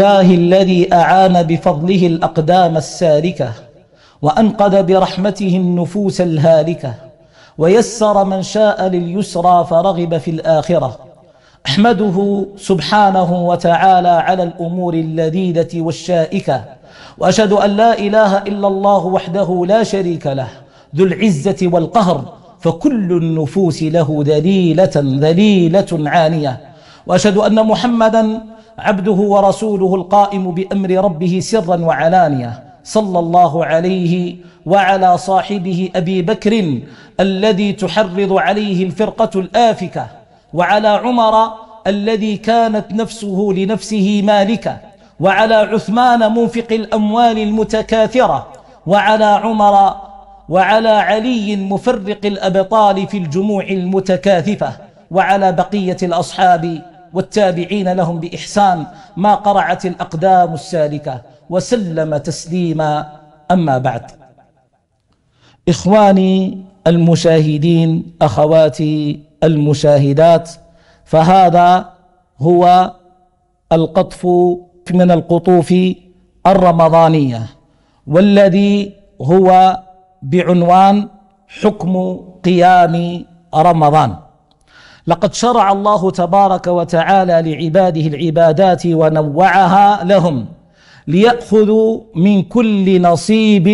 الله الذي أعان بفضله الأقدام السالكة وأنقذ برحمته النفوس الهالكة ويسر من شاء لليسرى فرغب في الآخرة أحمده سبحانه وتعالى على الأمور اللذيذة والشائكة وأشهد أن لا إله إلا الله وحده لا شريك له ذو العزة والقهر فكل النفوس له ذليلة ذليلة عانية واشهد ان محمدا عبده ورسوله القائم بامر ربه سرا وعلانيه صلى الله عليه وعلى صاحبه ابي بكر الذي تحرض عليه الفرقه الافكه وعلى عمر الذي كانت نفسه لنفسه مالكه وعلى عثمان منفق الاموال المتكاثره وعلى عمر وعلى علي مفرق الابطال في الجموع المتكاثفه وعلى بقيه الاصحاب والتابعين لهم بإحسان ما قرعت الأقدام السالكة وسلم تسليما أما بعد إخواني المشاهدين أخواتي المشاهدات فهذا هو القطف من القطوف الرمضانية والذي هو بعنوان حكم قيام رمضان لقد شرع الله تبارك وتعالى لعباده العبادات ونوعها لهم ليأخذوا من كل نصيب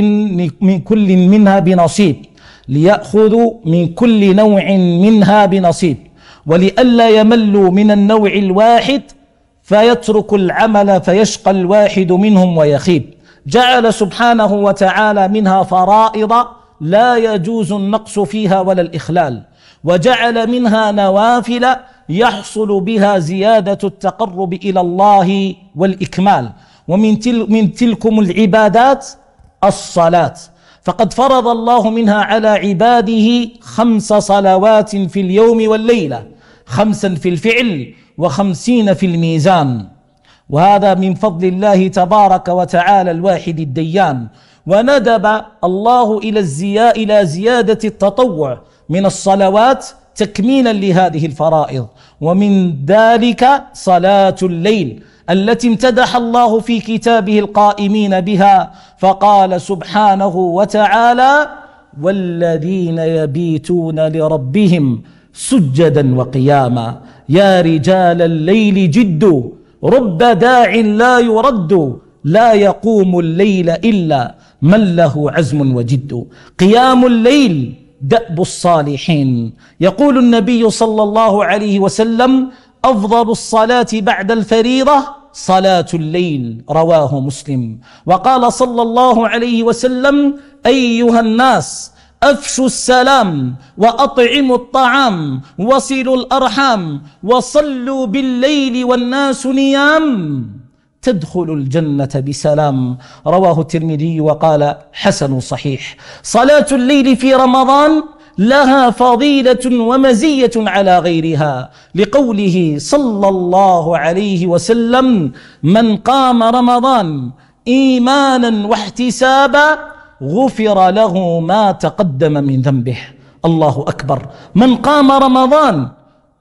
من كل منها بنصيب ليأخذوا من كل نوع منها بنصيب ولئلا يملوا من النوع الواحد فيترك العمل فيشقى الواحد منهم ويخيب جعل سبحانه وتعالى منها فرائض لا يجوز النقص فيها ولا الإخلال وجعل منها نوافل يحصل بها زيادة التقرب إلى الله والإكمال ومن تل من تلكم العبادات الصلاة فقد فرض الله منها على عباده خمس صلوات في اليوم والليلة خمسا في الفعل وخمسين في الميزان وهذا من فضل الله تبارك وتعالى الواحد الديان وندب الله إلى, الزياء إلى زيادة التطوع من الصلوات تكميلا لهذه الفرائض ومن ذلك صلاة الليل التي امتدح الله في كتابه القائمين بها فقال سبحانه وتعالى والذين يبيتون لربهم سجدا وقياما يا رجال الليل جدوا رب داع لا يرد لا يقوم الليل إلا من له عزم وجد قيام الليل دأب الصالحين يقول النبي صلى الله عليه وسلم أفضل الصلاة بعد الفريضة صلاة الليل رواه مسلم وقال صلى الله عليه وسلم أيها الناس أفشوا السلام وأطعموا الطعام وصلوا الأرحام وصلوا بالليل والناس نيام تدخل الجنة بسلام رواه الترمذي وقال حسن صحيح صلاة الليل في رمضان لها فضيلة ومزية على غيرها لقوله صلى الله عليه وسلم من قام رمضان إيمانا واحتسابا غفر له ما تقدم من ذنبه الله أكبر من قام رمضان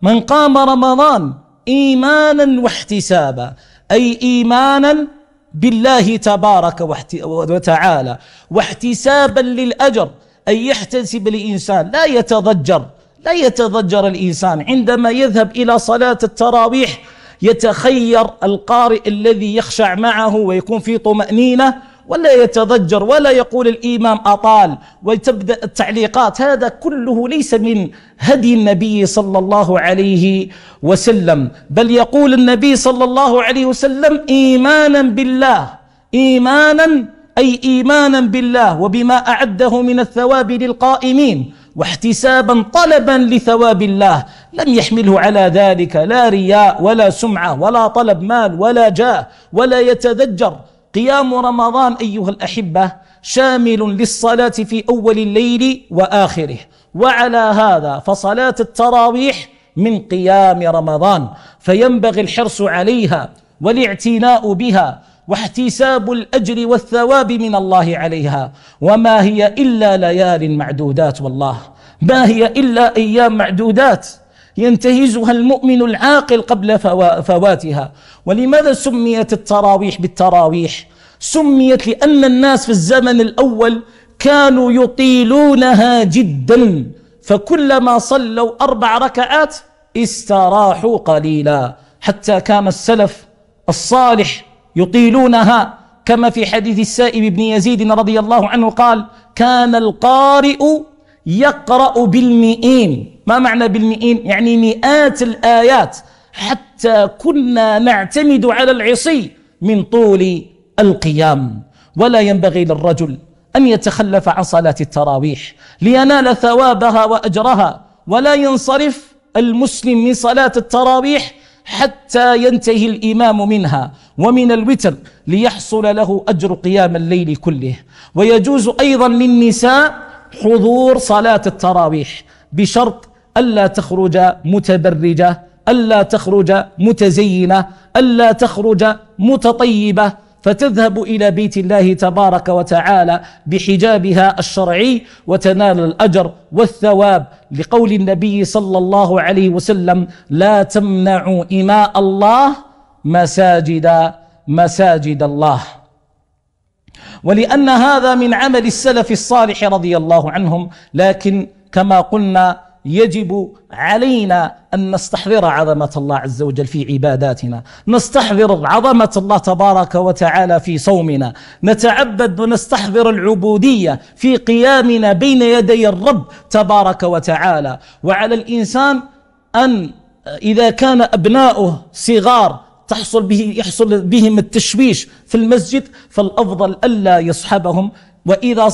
من قام رمضان إيمانا واحتسابا أي إيمانا بالله تبارك وتعالى واحتسابا للأجر أن يحتسب الإنسان لا يتضجر لا يتضجر الإنسان عندما يذهب إلى صلاة التراويح يتخير القارئ الذي يخشع معه ويكون في طمأنينة ولا يتضجر ولا يقول الإمام أطال وتبدأ التعليقات هذا كله ليس من هدي النبي صلى الله عليه وسلم بل يقول النبي صلى الله عليه وسلم إيمانا بالله إيمانا أي إيمانا بالله وبما أعده من الثواب للقائمين واحتسابا طلبا لثواب الله لم يحمله على ذلك لا رياء ولا سمعة ولا طلب مال ولا جاه ولا يتذجر قيام رمضان أيها الأحبة شامل للصلاة في أول الليل وآخره وعلى هذا فصلاة التراويح من قيام رمضان فينبغي الحرص عليها والاعتناء بها واحتساب الأجر والثواب من الله عليها وما هي إلا ليال معدودات والله ما هي إلا أيام معدودات ينتهزها المؤمن العاقل قبل فواتها ولماذا سميت التراويح بالتراويح سميت لأن الناس في الزمن الأول كانوا يطيلونها جدا فكلما صلوا أربع ركعات استراحوا قليلا حتى كان السلف الصالح يطيلونها كما في حديث السائب بن يزيد رضي الله عنه قال كان القارئ يقرأ بالمئين ما معنى بالمئين يعني مئات الآيات حتى كنا نعتمد على العصي من طول القيام ولا ينبغي للرجل أن يتخلف عن صلاة التراويح لينال ثوابها وأجرها ولا ينصرف المسلم من صلاة التراويح حتى ينتهي الإمام منها ومن الوتر ليحصل له أجر قيام الليل كله ويجوز أيضا للنساء حضور صلاة التراويح بشرط ألا تخرج متبرجة ألا تخرج متزينة ألا تخرج متطيبة فتذهب إلى بيت الله تبارك وتعالى بحجابها الشرعي وتنال الأجر والثواب لقول النبي صلى الله عليه وسلم لا تمنعوا إماء الله مساجد مساجد الله ولأن هذا من عمل السلف الصالح رضي الله عنهم لكن كما قلنا يجب علينا أن نستحضر عظمة الله عز وجل في عباداتنا نستحضر عظمة الله تبارك وتعالى في صومنا نتعبد ونستحضر العبودية في قيامنا بين يدي الرب تبارك وتعالى وعلى الإنسان أن إذا كان أبناؤه صغار تحصل به يحصل بهم التشويش في المسجد فالأفضل ألا يصحبهم وإذا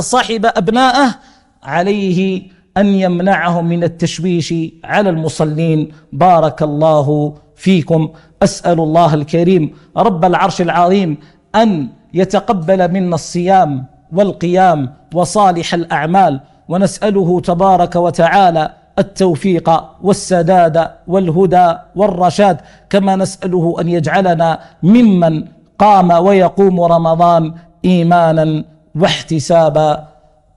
صاحب أبناءه عليه أن يمنعهم من التشويش على المصلين بارك الله فيكم أسأل الله الكريم رب العرش العظيم أن يتقبل منا الصيام والقيام وصالح الأعمال ونسأله تبارك وتعالى التوفيق والسداد والهدى والرشاد كما نسأله أن يجعلنا ممن قام ويقوم رمضان إيمانا واحتسابا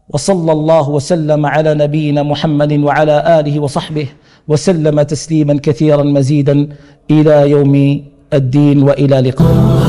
وصلى الله وسلم على نبينا محمد وعلى اله وصحبه وسلم تسليما كثيرا مزيدا الى يوم الدين والى لقاء